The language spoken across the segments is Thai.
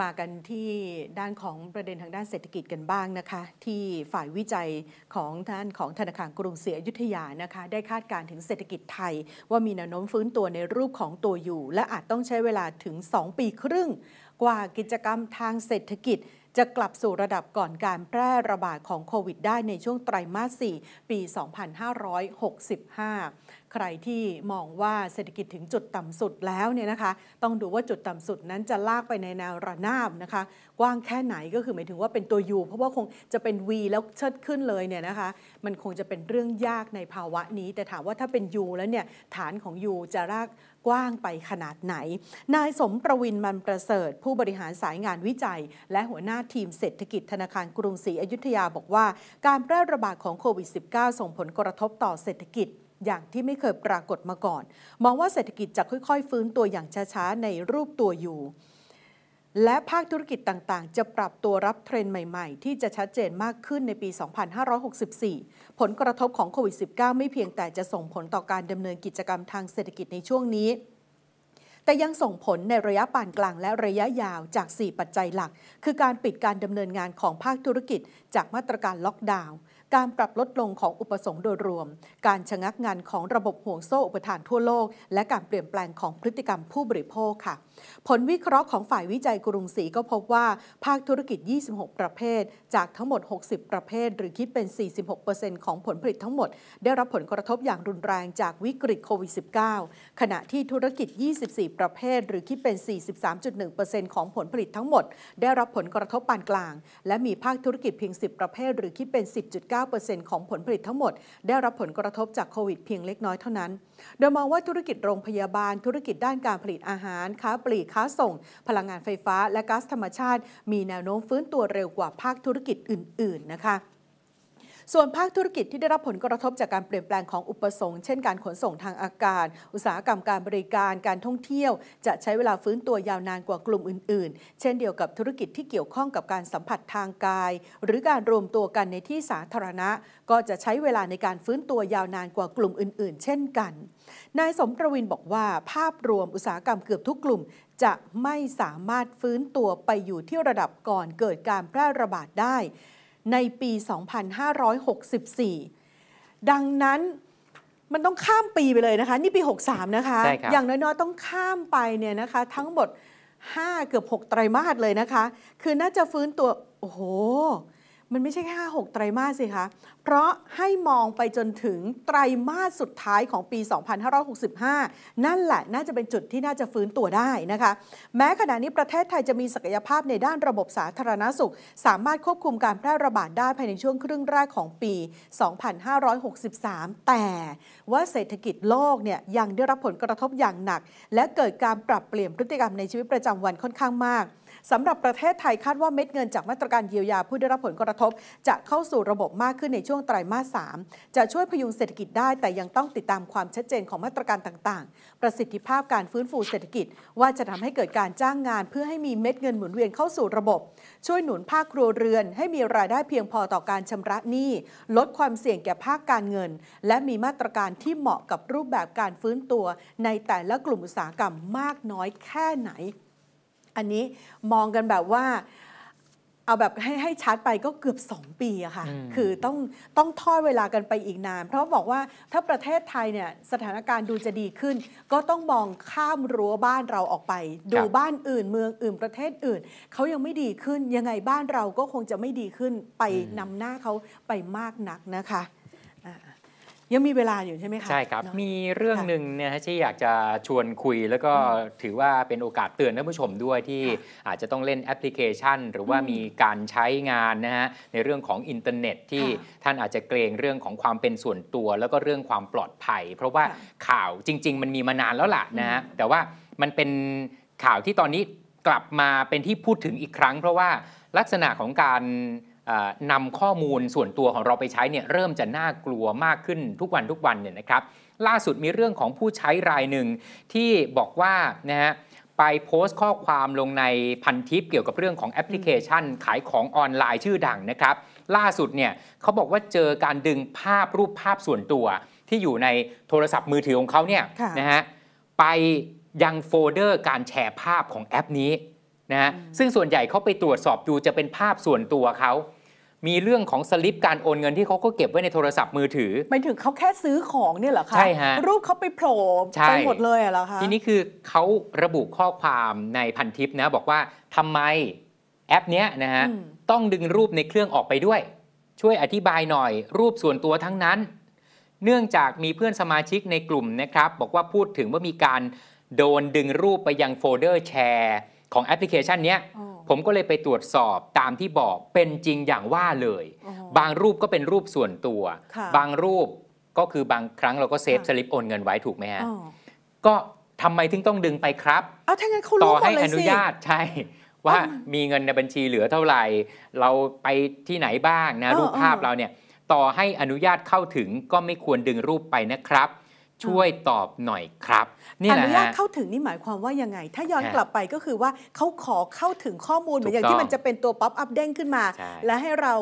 มากันที่ด้านของประเด็นทางด้านเศรษฐกิจกันบ้างนะคะ ที่ฝ่ายวิจัยของท่านของธนาคารกรุงศรีอยุธยานะคะ ได้คาดการถึงเศรษฐกิจไทย ว่ามีแนวโน้มฟื้นตัวในรูปของตัวอยู่ และอาจต้องใช้เวลาถึง 2 ปีครึ่ง กว่ากิจกรรมทางเศรษฐกิจจะกลับสู่ระดับก่อนการแพร่ระบาดของโควิดได้ในช่วงไตรมาส4ปี 2565ใครที่มองว่าเศรษฐกิจถึงจุดต่ำสุดแล้วเนี่ยนะคะ ต้องดูว่าจุดต่ำสุดนั้นจะลากไปในแนวระนาบนะคะ กว้างแค่ไหนก็คือหมายถึงว่าเป็นตัวยูเพราะว่าคงจะเป็น V แล้วเชิดขึ้นเลยเนี่ยนะคะ มันคงจะเป็นเรื่องยากในภาวะนี้ แต่ถามว่าถ้าเป็น U แล้วเนี่ยฐานของ U จะลากกว้างไปขนาดไหน นายสมประวินมันประเสริฐ ผู้บริหารสายงานวิจัย และหัวหน้าทีมเศรษฐกิจธนาคาร กรุงศรีอยุธยาบอกว่า การแพร่ระบาดของโควิด -19 ส่งผลกระทบต่อเศรษฐกิจอย่างที่ไม่เคยปรากฏมาก่อน มองว่าเศรษฐกิจจะค่อยๆ ฟื้นตัวอย่างช้า ๆ ในรูปตัวอยู่ และภาคธุรกิจต่างๆ จะปรับตัวรับเทรนด์ใหม่ๆ ที่จะชัดเจนมากขึ้นในปี 2564 ผลกระทบของโควิด -19 ไม่เพียงแต่จะส่งผลต่อการดำเนินกิจกรรมทางเศรษฐกิจในช่วงนี้ แต่ยังส่งผลในระยะปานกลางและระยะยาวจาก 4 ปัจจัยหลัก คือการปิดการดำเนินงานของภาคธุรกิจ จากมาตรการล็อกดาวน์การปรับลดลงของอุปสงค์โดยรวม การชะงักงานของระบบห่วงโซ่อุปทานทั่วโลกและการเปลี่ยนแปลงของพฤติกรรมผู้บริโภคค่ะ ผลวิเคราะห์ของฝ่ายวิจัยกรุงศรีก็พบว่า ภาคธุรกิจ 26 ประเภท จากทั้งหมด 60 ประเภท หรือคิดเป็น 46%ของผลผลิตทั้งหมด ได้รับผลกระทบอย่างรุนแรงจากวิกฤตโควิด -19 ขณะที่ธุรกิจ 24 ประเภท หรือคิดเป็น 43.1%ของผลผลิตทั้งหมด ได้รับผลกระทบปานกลาง และมีภาคธุรกิจเพียง 10 ประเภท หรือคิดเป็น 10.9 99%ของผลผลิตทั้งหมด ได้รับผลกระทบจากโควิดเพียงเล็กน้อยเท่านั้นโดยมองว่าธุรกิจโรงพยาบาล ธุรกิจด้านการผลิตอาหาร ค้าปลีกค้าส่ง พลังงานไฟฟ้า และก๊าซธรรมชาติ มีแนวโน้มฟื้นตัวเร็วกว่าภาคธุรกิจอื่น ๆนะคะส่วนภาคธุรกิจที่ได้รับผลกระทบจากการเปลี่ยนแปลงของอุปสงค์ เช่นการขนส่งทางอากาศ อุตสาหกรรมการบริการ การท่องเที่ยว จะใช้เวลาฟื้นตัวยาวนานกว่ากลุ่มอื่น ๆ เช่นเดียวกับธุรกิจที่เกี่ยวข้องกับการสัมผัสทางกาย หรือการรวมตัวกันในที่สาธารณะ ก็จะใช้เวลาในการฟื้นตัวยาวนานกว่ากลุ่มอื่น ๆ เช่นกัน นายสมประวินบอกว่า ภาพรวมอุตสาหกรรมเกือบทุกกลุ่มจะไม่สามารถฟื้นตัวไปอยู่ที่ระดับก่อน เกิดการแพร่ระบาดได้ในปี 2564 ดังนั้นมันต้องข้ามปีไปเลยนะคะ นี่ปี 63 นะคะ อย่างน้อยๆ ต้องข้ามไปเนี่ยนะคะทั้งหมด 5 เกือบ 6 ไตรมาสเลยนะคะ คือน่าจะฟื้นตัว โอ้โหมันไม่ใช่แค่ห้าหกไตรมาสสิคะ เพราะให้มองไปจนถึงไตรมาสสุดท้ายของปี 2565 นั่นแหละน่าจะเป็นจุดที่น่าจะฟื้นตัวได้นะคะ แม้ขณะนี้ประเทศไทยจะมีศักยภาพในด้านระบบสาธารณสุข สามารถควบคุมการแพร่ระบาดได้ภายในช่วงครึ่งแรกของปี 2563 แต่ว่าเศรษฐกิจโลกเนี่ยยังได้รับผลกระทบอย่างหนัก และเกิดการปรับเปลี่ยนพฤติกรรมในชีวิตประจำวันค่อนข้างมากสำหรับประเทศไทยคาดว่าเม็ดเงินจากมาตรการเยียวยาผู้ได้รับผลกระทบ จะเข้าสู่ระบบมากขึ้นในช่วงไตรมาส3จะช่วยพยุงเศรษฐกิจได้ แต่ยังต้องติดตามความชัดเจนของมาตรการต่างๆ ประสิทธิภาพการฟื้นฟูเศรษฐกิจ ว่าจะทำให้เกิดการจ้างงานเพื่อให้มีเม็ดเงินหมุนเวียนเข้าสู่ระบบ ช่วยหนุนภาคครัวเรือนให้มีรายได้เพียงพอต่อการชำระหนี้ ลดความเสี่ยงแก่ภาคการเงิน และมีมาตรการที่เหมาะกับรูปแบบการฟื้นตัวในแต่ละกลุ่มอุตสาหกรรมมากน้อยแค่ไหนอันนี้มองกันแบบว่าเอาแบบให้ให้ชัดไปก็เกือบ2ปีอะค่ะ คือต้อง ต้องทอดเวลากันไปอีกนาน เพราะบอกว่าถ้าประเทศไทยเนี่ยสถานการณ์ดูจะดีขึ้น ก็ต้องมองข้ามรั้วบ้านเราออกไป ดูบ้านอื่น เมืองอื่นประเทศอื่นเขายังไม่ดีขึ้นยังไงบ้านเราก็คงจะไม่ดีขึ้นไปนำหน้าเขาไปมากนักนะคะยังมีเวลาอยู่ใช่ไหมคะใช่ครับ มีเรื่องหนึ่งเนี่ยที่อยากจะชวนคุย แล้วก็ถือว่าเป็นโอกาสเตือนท่านผู้ชมด้วยที่อาจจะต้องเล่นแอปพลิเคชัน หรือว่ามีการใช้งานนะฮะในเรื่องของอินเทอร์เน็ตที่ท่านอาจจะเกรงเรื่องของความเป็นส่วนตัว แล้วก็เรื่องความปลอดภัย เพราะว่าข่าวจริง ๆ มันมีมานานแล้วล่ะนะฮะแต่ว่ามันเป็นข่าวที่ตอนนี้กลับมาเป็นที่พูดถึงอีกครั้ง เพราะว่าลักษณะของการนำข้อมูลส่วนตัวของเราไปใช้เนี่ยเริ่มจะน่ากลัวมากขึ้นทุกวันทุกวันเนี่ยนะครับล่าสุดมีเรื่องของผู้ใช้รายหนึ่ง ที่บอกว่านะฮะไปโพสต์ข้อความลงในพันทิปเกี่ยวกับเรื่องของแอปพลิเคชันขายของออนไลน์ชื่อดังนะครับ ล่าสุดเนี่ยเขาบอกว่าเจอการดึงภาพรูปภาพส่วนตัวที่อยู่ในโทรศัพท์มือถือของเขาเนี่ยนะฮะไปยังโฟลเดอร์การแชร์ภาพของแอปนี้นะฮะซึ่งส่วนใหญ่เขาไปตรวจสอบดูจะเป็นภาพส่วนตัวเขา มีเรื่องของสลิปการโอนเงินที่เขาก็เก็บไว้ในโทรศัพท์มือถือ หมายถึงเขาแค่ซื้อของเนี่ยเหรอคะใช่ฮะรูปเขาไปโผล่ไปหมดเลยเหรอคะทีนี้คือเขาระบุข้อความในพันทิปนะบอกว่าทำไมแอปเนี้ยนะฮะ ต้องดึงรูปในเครื่องออกไปด้วย ช่วยอธิบายหน่อย รูปส่วนตัวทั้งนั้น เนื่องจากมีเพื่อนสมาชิกในกลุ่มนะครับบอกว่าพูดถึงว่ามีการโดนดึงรูปไปยังโฟลเดอร์แชร์ของแอปพลิเคชันเนี้ยผมก็เลยไปตรวจสอบตามที่บอกเป็นจริงอย่างว่าเลย บางรูปก็เป็นรูปส่วนตัว บางรูปก็คือบางครั้งเราก็เซฟสลิปโอนเงินไว้ถูกไหมฮะก็ทำไมถึงต้องดึงไปครับเอาถ้างั้นเขารู้ต่อให้อนุญาตใช่ ว่ามีเงินในบัญชีเหลือเท่าไหร่เราไปที่ไหนบ้างนะ รูปภาพเราเนี่ยต่อให้อนุญาตเข้าถึงก็ไม่ควรดึงรูปไปนะครับช่วยตอบหน่อยครับนี่แหละอนุญาตเข้าถึงนี่หมายความว่ายังไง ถ้าย้อนกลับไปก็คือว่าเขาขอเข้าถึงข้อมูล เหมือนอย่างที่มันจะเป็นตัวป๊อปอัพเด้งขึ้นมา และให้เรา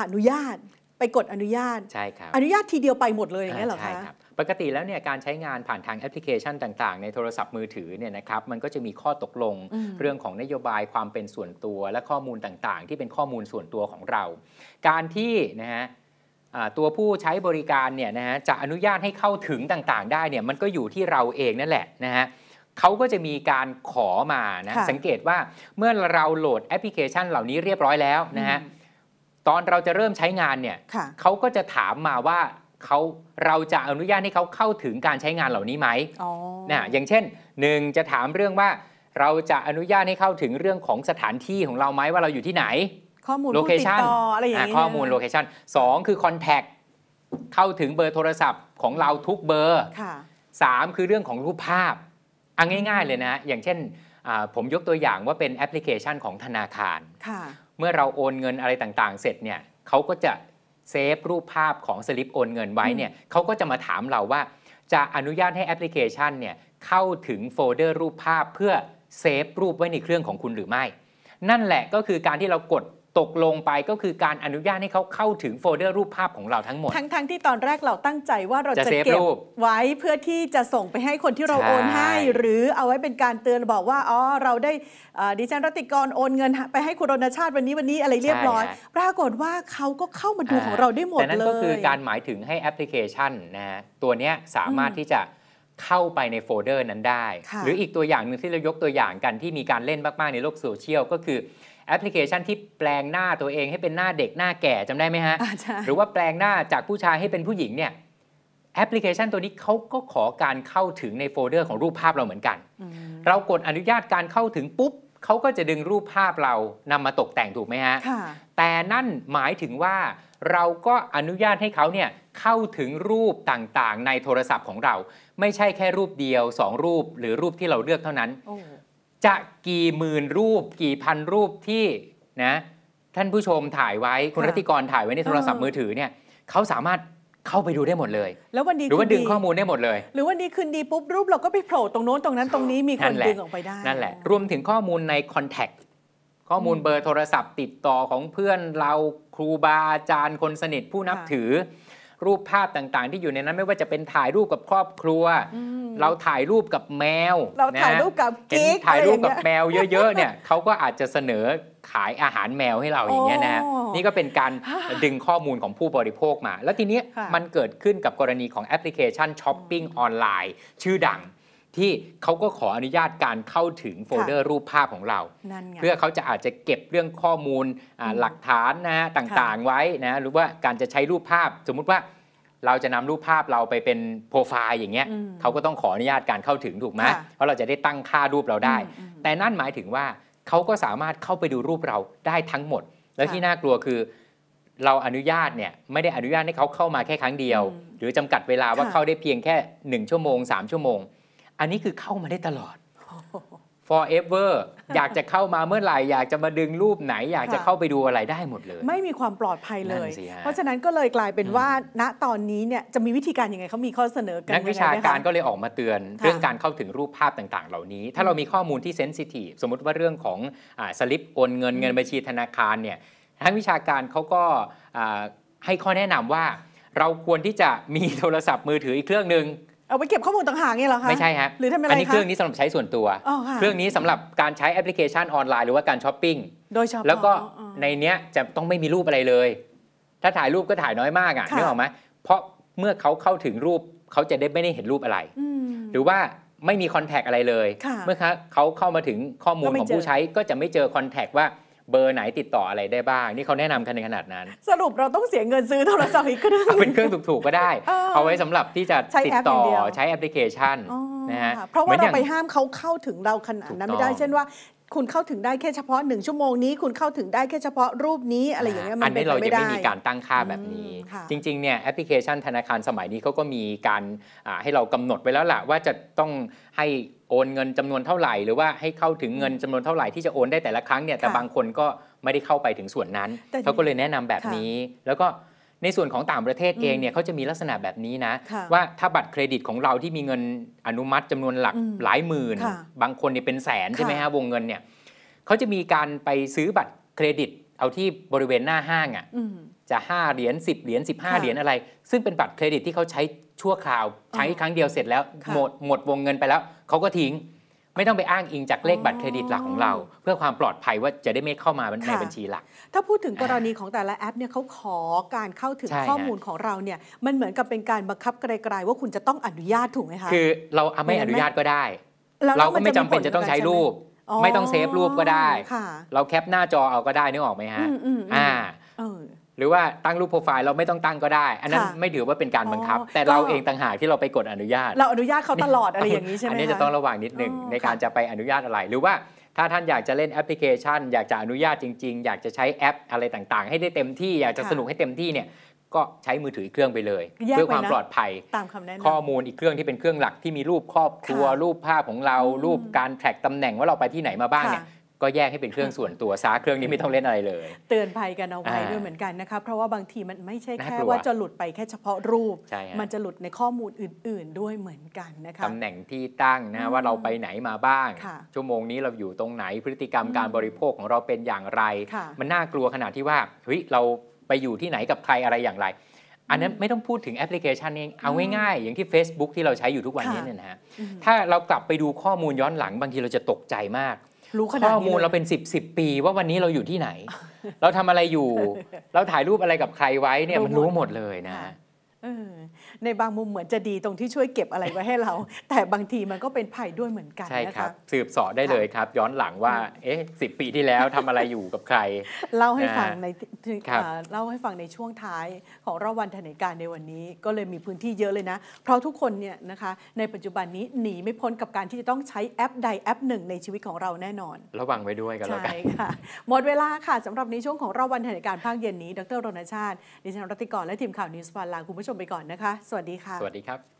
อนุญาตไปกดอนุญาตใช่ครับ อนุญาตทีเดียวไปหมดเลยอย่างนี้หรอคะครับ ปกติแล้วเนี่ยการใช้งานผ่านทางแอปพลิเคชันต่างๆในโทรศัพท์มือถือเนี่ยนะครับ มันก็จะมีข้อตกลงเรื่องของนโยบายความเป็นส่วนตัว และข้อมูลต่างๆ ที่เป็นข้อมูลส่วนตัวของเรา การที่นะฮะตัวผู้ใช้บริการเนี่ยนะฮะจะอนุญาตให้เข้าถึงต่างๆได้เนี่ยมันก็อยู่ที่เราเองนั่นแหละนะฮะเขาก็จะมีการขอมานะสังเกตว่าเมื่อเราโหลดแอปพลิเคชันเหล่านี้เรียบร้อยแล้วนะฮะตอนเราจะเริ่มใช้งานเนี่ยเขาก็จะถามมาว่าเขาเราจะอนุญาตให้เขาเข้าถึงการใช้งานเหล่านี้ไหมนะอย่างเช่นหนึ่งจะถามเรื่องว่าเราจะอนุญาตให้เข้าถึงเรื่องของสถานที่ของเราไหมว่าเราอยู่ที่ไหนข้อมูลโลเคชันอะไรอย่างนี้ข้อมูลโลเคชันสองคือคอนแทค เข้าถึงเบอร์โทรศัพท์ของเราทุกเบอร์สามคือเรื่องของรูปภาพอันง่ายๆเลยนะ อย่างเช่น ผมยกตัวอย่างว่าเป็นแอปพลิเคชันของธนาคาร เมื่อเราโอนเงินอะไรต่าง ๆ เสร็จเนี่ยเขาก็จะเซฟรูปภาพของสลิปโอนเงินไว้เนี่ยเขาก็จะมาถามเราว่าจะอนุญาตให้แอปพลิเคชันเนี่ยเข้าถึงโฟลเดอร์รูปภาพเพื่อเซฟรูปไว้ในเครื่องของคุณหรือไม่ นั่นแหละก็คือการที่เรากดตกลงไปก็คือการอนุญาตให้เขาเข้าถึงโฟลเดอร์รูปภาพของเราทั้งหมด ทั้งๆทที่ตอนแรกเราตั้งใจว่าเราจะจะเก็บไว้เพื่อที่จะส่งไปให้คนที่เราโอนให้ หรือเอาไว้เป็นการเตือนบอกว่าอ๋อเราได้ดิฉันรัติกรโอนเงิน ไปให้คุณรณชาติวันนี้วันนี้อะไรเรียบร้อย ปรากฏว่าเขาก็เข้ามาดูของเราได้หมดเลยแต่นั่นก็คือการหมายถึงให้แอปพลิเคชันนะตัวนี้สามารถที่จะเข้าไปในโฟลเดอร์นั้นได้ หรืออีกตัวอย่างหนึ่งที่เรายกตัวอย่างกันที่มีการเล่นมากๆในโลกโซเชียลก็คือแอปพลิเคชันที่แปลงหน้าตัวเองให้เป็นหน้าเด็กหน้าแก่จำได้ไหมฮะ หรือว่าแปลงหน้าจากผู้ชายให้เป็นผู้หญิงเนี่ย แอปพลิเคชันตัวนี้เขาก็ขอการเข้าถึงในโฟลเดอร์ของรูปภาพเราเหมือนกัน เรากดอนุญาตการเข้าถึงปุ๊บเขาก็จะดึงรูปภาพเรานำมาตกแต่งถูกไหมฮะแต่นั่นหมายถึงว่าเราก็อนุญาตให้เขาเนี่ยเข้าถึงรูปต่างๆ ในโทรศัพท์ของเราไม่ใช่แค่รูปเดียว 2 รูปหรือรูปที่เราเลือกเท่านั้นจะกี่หมื่นรูปกี่พันรูปที่นะท่านผู้ชมถ่ายไว้คุณรัติกรถ่ายไว้ในโทรศัพท์มือถือเนี่ยเขาสามารถเข้าไปดูได้หมดเลย แล้ววันดีหรือว่าดึงข้อมูลได้หมดเลย หรือวันดีคืนดีปุ๊บรูป เราก็ไปโผล่ตรงโน้นตรงนั้นตรงนี้มีคนดึงออกไปได้ นั่นแหละ รวมถึงข้อมูลในคอนแทคข้อมูลเบอร์โทรศัพท์ติดต่อของเพื่อนเราครูบาอาจารย์คนสนิทผู้นับถือรูปภาพต่างๆ ที่อยู่ในนั้นไม่ว่าจะเป็นถ่ายรูปกับครอบครัว เราถ่ายรูปกับแมว เราถ่ายรูปกับกิ๊กถ่ายรูปกับแมวเยอะๆเนี่ยเขาก็อาจจะเสนอขายอาหารแมวให้เราอย่างเงี้ยนะนี่ก็เป็นการดึงข้อมูลของผู้บริโภคมา แล้วทีนี้มันเกิดขึ้นกับกรณีของแอปพลิเคชันช้อปปิ้งออนไลน์ชื่อดังที่เขาก็ขออนุญาตการเข้าถึงโฟลเดอร์รูปภาพของเรา เพื่อเขาจะอาจจะเก็บเรื่องข้อมูลหลักฐานนะฮะต่างๆไว้นะหรือว่าการจะใช้รูปภาพ สมมุติว่าเราจะนำรูปภาพเราไปเป็นโปรไฟล์อย่างเงี้ยเขาก็ต้องขออนุญาตการเข้าถึงถูกไหมเพราะเราจะได้ตั้งค่ารูปเราได้ แต่นั่นหมายถึงว่าเขาก็สามารถเข้าไปดูรูปเราได้ทั้งหมด แล้วที่น่ากลัวคือเราอนุญาตเนี่ยไม่ได้อนุญาตให้เขาเข้ามาแค่ครั้งเดียว หรือจำกัดเวลาว่าเข้าได้เพียงแค่1ชั่วโมง3 ชั่วโมงอันนี้คือเข้ามาได้ตลอด forever อยากจะเข้ามาเมื่อไหร่ อยากจะมาดึงรูปไหน อยากจะเข้าไปดูอะไรได้หมดเลย ไม่มีความปลอดภัยเลย เพราะฉะนั้นก็เลยกลายเป็นว่า ณตอนนี้เนี่ยจะมีวิธีการยังไงเขามีข้อเสนอกันนักวิชาการก็เลยออกมาเตือน เรื่องการเข้าถึงรูปภาพต่างๆ เหล่านี้ ถ้าเรามีข้อมูลที่เซนซิทีฟสมมติว่าเรื่องของสลิปโอนเงินเงินบัญชีธนาคารเนี่ยทั้งวิชาการเขาก็ให้ข้อแนะนำว่าเราควรที่จะมีโทรศัพท์มือถืออีกเครื่องหนึ่งเอาไปเก็บข้อมูลต่างหากนี่เหรอคะไม่ใช่ฮะหรือทำอะไรคะอันนี้เครื่องนี้สำหรับใช้ส่วนตัว เครื่องนี้สำหรับการใช้แอปพลิเคชันออนไลน์หรือว่าการช้อปปิ้งโดยเฉพาะแล้วก็ในเนี้ยจะต้องไม่มีรูปอะไรเลย ถ้าถ่ายรูปก็ถ่ายน้อยมากอ่ะนึกออกไหมเพราะเมื่อเขาเข้าถึงรูปเขาจะได้ไม่ได้เห็นรูปอะไรหรือว่าไม่มีคอนแทคอะไรเลย เมื่อเขาเข้ามาถึงข้อมูลของผู้ใช้ก็จะไม่เจอคอนแทคว่าเบอร์ไหนติดต่ออะไรได้บ้าง นี่เขาแนะนำกันในขนาดนั้น สรุปเราต้องเสียเงินซื้อโทรศัพท์อีกเครื่องเป็นเครื่องถูก ๆ ก็ได้ เอาไว้สำหรับที่จะติดต่อใช้แอปพลิเคชันนะฮะเพราะว่าเราไปห้ามเขาเข้าถึงเราขนาดนั้นไม่ได้ เช่นว่า คุณเข้าถึงได้แค่เฉพาะหนึ่งชั่วโมงนี้คุณเข้าถึงได้แค่เฉพาะรูปนี้อะไรอย่างเงี้ยมันเป็นไม่ได้อันนี้เรายังไม่มีการตั้งค่าแบบนี้ จริงๆเนี่ยแอปพลิเคชันธนาคารสมัยนี้เขาก็มีการให้เรากำหนดไว้แล้วล่ะว่าจะต้องให้โอนเงินจำนวนเท่าไหร่หรือว่าให้เข้าถึงเงินจำนวนเท่าไหร่ที่จะโอนได้แต่ละครั้งเนี่ยแต่บางคนก็ไม่ได้เข้าไปถึงส่วนนั้น เขาก็เลยแนะนำแบบนี้ แล้วก็ในส่วนของต่างประเทศเองเนี่ยเขาจะมีลักษณะแบบนี้นะ ว่าถ้าบัตรเครดิตของเราที่มีเงินอนุมัติจำนวนหลักหลายหมื่นบางคนเนี่ยเป็นแสนใช่ไหมฮะวงเงินเนี่ยเขาจะมีการไปซื้อบัตรเครดิตเอาที่บริเวณหน้าห้างอ่ะจะ5เหรียญ10 เหรียญ15 เหรียญอะไร ซึ่งเป็นบัตรเครดิตที่เขาใช้ชั่วคราวใช้ครั้งเดียวเสร็จแล้วหมดหมดวงเงินไปแล้ว เขาก็ทิ้ง ไม่ต้องไปอ้างอิงจากเลขบัตรเครดิตหลักของเรา เพื่อความปลอดภัยว่าจะได้ไม่เข้ามาในบัญชีหลักถ้าพูดถึงกรณีของแต่ละแอปเนี่ยเขาขอการเข้าถึงข้อมูลของเราเนี่ย มันเหมือนกับเป็นการบังคับไกลๆว่าคุณจะต้องอนุญาตถูกไหมคะคือเราไม่อนุญาตก็ได้ เราก็ไม่จำเป็นจะต้องใช้รูป ไม่ต้องเซฟรูปก็ได้เราแคปหน้าจอเอาก็ได้นึกออกไหมฮะอ่าหรือว่าตั้งรูปโปรไฟล์เราไม่ต้องตั้งก็ได้ อันนั้นไม่ถือว่าเป็นการบังคับ แต่เราเองต่างหากที่เราไปกดอนุญาตเราอนุญาตเขาตลอดอะไรอย่างนี้ใช่ไหมอันนี้จะต้องระวังนิดนึงในการจะไปอนุญาตอะไร หรือว่าถ้าท่านอยากจะเล่นแอปพลิเคชันอยากจะอนุญาตจริงๆ อยากจะใช้แอปอะไรต่างๆ ให้ได้เต็มที่อยากจะสนุกให้เต็มที่เนี่ยก็ใช้มือถือเครื่องไปเลย เพื่อความปลอดภัยตามคำแนะนข้อมูลอีกเครื่องที่เป็นเครื่องหลักที่มีรูปครอบครัวรูปภาพของเรารูปการแท็กตำแหน่งว่าเราไปที่ไหนมาบ้างเนี่ยก็แยกให้เป็นเครื่องส่วนตัวซะเครื่องนี้ไม่ต้องเล่นอะไรเลยเตือนภัยกันเอาไว้ด้วยเหมือนกันนะคะเพราะว่าบางทีมันไม่ใช่แค่ว่าจะหลุดไปแค่เฉพาะรูป มันจะหลุดในข้อมูลอื่นๆ ด้วยเหมือนกันนะคะตำแหน่งที่ตั้งนะว่าเราไปไหนมาบ้าง ชั่วโมงนี้เราอยู่ตรงไหนพฤติกรรมการบริโภคของเราเป็นอย่างไร มันน่ากลัวขนาดที่ว่าเฮ้ยเราไปอยู่ที่ไหนกับใครอะไรอย่างไร อันนั้นไม่ต้องพูดถึงแอปพลิเคชันเองเอาง่ายๆอย่างที่ Facebook ที่เราใช้อยู่ทุกวันนี้เนี่ยนะฮะถ้าเรากลับไปดูข้อมูลย้อนหลังบางทีเราจะตกใจมากรู้ขข้อมูลเราเป็นสิบสิบปีว่าวันนี้เราอยู่ที่ไหน เราทำอะไรอยู่ เราถ่ายรูปอะไรกับใครไว้เนี่ย มันรู้หมดเลยนะในบางมุมเหมือนจะดีตรงที่ช่วยเก็บอะไรไว้ให้เรา แต่บางทีมันก็เป็นภัยด้วยเหมือนกันใช่ครับสืบสอได้เลยครับ ย้อนหลังว่าเอ๊ะสิปีที่แล้วทำอะไรอยู่กับใครเล่าให้ฟังในเล่าให้ฟังในช่วงท้ายของรอบวันถนงการในวันนี้ก็เลยมีพื้นที่เยอะเลยนะ เพราะทุกคนเนี่ยนะคะในปัจจุบันนี้หนีไม่พ้นกับการที่จะต้องใช้แอปใดแอปหนึ่งในชีวิตของเราแน่นอน ระวังไว้ด้วยกันแล้วกันใช่ค่ะหมดเวลาค่ะสำหรับในช่วงของรอบวันถนงการภาคเย็นนี้ดรรณชาติดิฉันรัติกรและทีมข่าวนิวส์วันลาคุณผู้ชมไปก่อนนะคะสวัสดีค่ะ สวัสดีครับ